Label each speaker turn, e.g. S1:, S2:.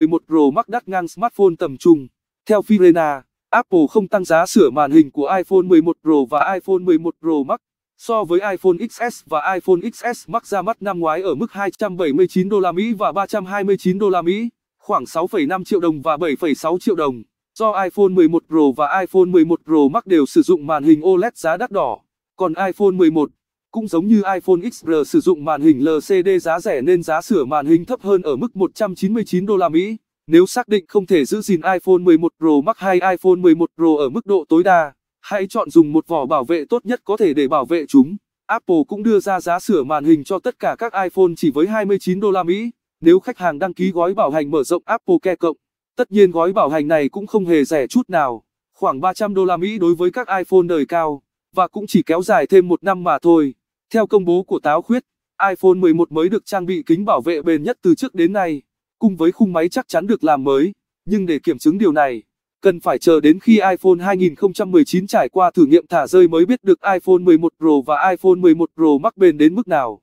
S1: 11 Pro Max đắt ngang smartphone tầm trung. Theo Firena, Apple không tăng giá sửa màn hình của iPhone 11 Pro và iPhone 11 Pro Max so với iPhone XS và iPhone XS Max ra mắt năm ngoái ở mức 279 đô la Mỹ và 329 đô la Mỹ, khoảng 6,5 triệu đồng và 7,6 triệu đồng. Do iPhone 11 Pro và iPhone 11 Pro Max đều sử dụng màn hình OLED giá đắt đỏ, còn iPhone 11 cũng giống như iPhone XR sử dụng màn hình LCD giá rẻ nên giá sửa màn hình thấp hơn ở mức 199 đô la Mỹ. Nếu xác định không thể giữ gìn iPhone 11 Pro Max hay iPhone 11 Pro ở mức độ tối đa, hãy chọn dùng một vỏ bảo vệ tốt nhất có thể để bảo vệ chúng. Apple cũng đưa ra giá sửa màn hình cho tất cả các iPhone chỉ với 29 đô la Mỹ. Nếu khách hàng đăng ký gói bảo hành mở rộng Apple Care cộng, tất nhiên gói bảo hành này cũng không hề rẻ chút nào, khoảng 300 đô la Mỹ đối với các iPhone đời cao và cũng chỉ kéo dài thêm một năm mà thôi. Theo công bố của Táo Khuyết, iPhone 11 mới được trang bị kính bảo vệ bền nhất từ trước đến nay, cùng với khung máy chắc chắn được làm mới, nhưng để kiểm chứng điều này, cần phải chờ đến khi iPhone 2019 trải qua thử nghiệm thả rơi mới biết được iPhone 11 Pro và iPhone 11 Pro Max bền đến mức nào.